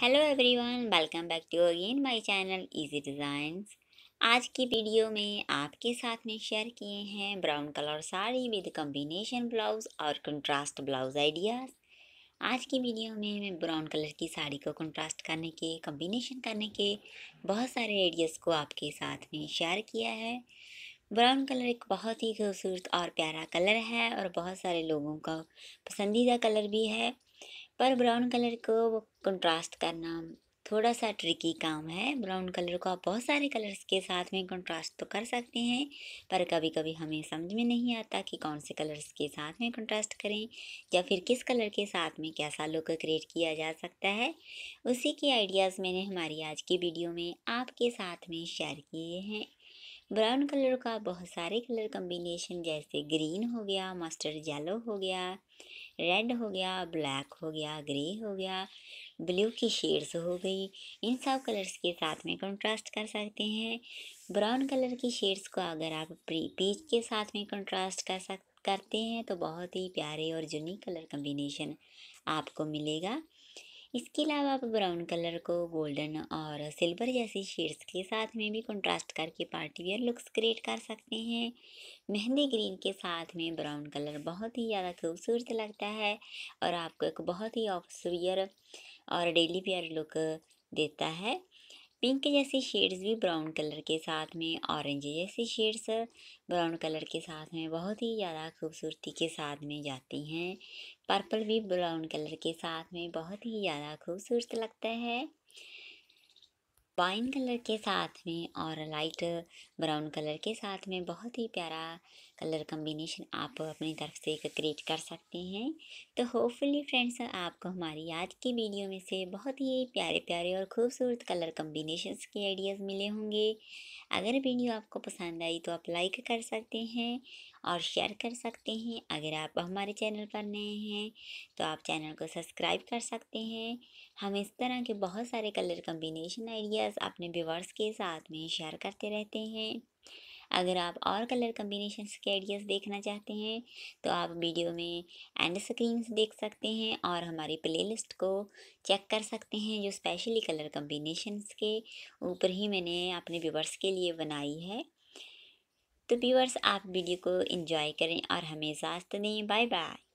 hello everyone welcome back to again my channel easy designs आज की video में आपके साथ में शेयर किए हैं brown colour sari with combination blouse और कंट्रास्ट ब्लाउज़ आइडियाज़ आज की वीडियो में मैं ब्राउन कलर की साड़ी को कंट्रास्ट करने के कॉम्बिनेशन करने के बहुत सारे आइडियाज़ को आपके साथ में शेयर किया है ब्राउन कलर एक बहुत ही खूबसूरत और प्यारा कलर है और बहुत सारे लोगों का पसंदीदा कलर भी है पर ब्राउन कलर को कंट्रास्ट करना थोड़ा सा ट्रिकी काम है ब्राउन कलर को आप बहुत सारे कलर्स के साथ में कंट्रास्ट तो कर सकते हैं पर कभी कभी हमें समझ में नहीं आता कि कौन से कलर्स के साथ में कंट्रास्ट करें या फिर किस कलर के साथ में कैसा लुक क्रिएट किया जा सकता है उसी के आइडियाज़ मैंने हमारी आज की वीडियो में आपके साथ में शेयर किए हैं ब्राउन कलर का बहुत सारे कलर कम्बिनेशन जैसे ग्रीन हो गया मस्टर्ड येलो हो गया रेड हो गया ब्लैक हो गया ग्रे हो गया ब्लू की शेड्स हो गई इन सब कलर्स के साथ में कंट्रास्ट कर सकते हैं ब्राउन कलर की शेड्स को अगर आप पीच के साथ में कंट्रास्ट कर सक करते हैं तो बहुत ही प्यारे और यूनिक कलर कम्बिनेशन आपको मिलेगा इसके अलावा आप ब्राउन कलर को गोल्डन और सिल्वर जैसी शेड्स के साथ में भी कंट्रास्ट करके पार्टी वेयर लुक्स क्रिएट कर सकते हैं मेहंदी ग्रीन के साथ में ब्राउन कलर बहुत ही ज़्यादा खूबसूरत लगता है और आपको एक बहुत ही ऑफसवियर और डेली वेयर लुक देता है पिंक जैसे शेड्स भी ब्राउन कलर के साथ में ऑरेंज जैसे शेड्स ब्राउन कलर के साथ में बहुत ही ज़्यादा खूबसूरती के साथ में जाती हैं पर्पल भी ब्राउन कलर के साथ में बहुत ही ज़्यादा खूबसूरत लगता है वाइन कलर के साथ में और लाइट ब्राउन कलर के साथ में बहुत ही प्यारा कलर कम्बिनेशन आप अपनी तरफ से क्रिएट कर सकते हैं तो होपफुली फ्रेंड्स आपको हमारी आज की वीडियो में से बहुत ही प्यारे प्यारे और खूबसूरत कलर कम्बिनेशन के आइडियाज़ मिले होंगे अगर वीडियो आपको पसंद आई तो आप लाइक कर सकते हैं और शेयर कर सकते हैं अगर आप हमारे चैनल पर नए हैं तो आप चैनल को सब्सक्राइब कर सकते हैं हम इस तरह के बहुत सारे कलर कम्बिनेशन आइडियाज़ कलर्स अपने व्यूवर्स के साथ में शेयर करते रहते हैं अगर आप और कलर कम्बिनेशन के आइडियाज़ देखना चाहते हैं तो आप वीडियो में एंड स्क्रीन देख सकते हैं और हमारी प्लेलिस्ट को चेक कर सकते हैं जो स्पेशली कलर कम्बिनेशन के ऊपर ही मैंने अपने व्यूवर्स के लिए बनाई है तो व्यूवर्स आप वीडियो को इन्जॉय करें और हमें इजाज़त दें बाय बाय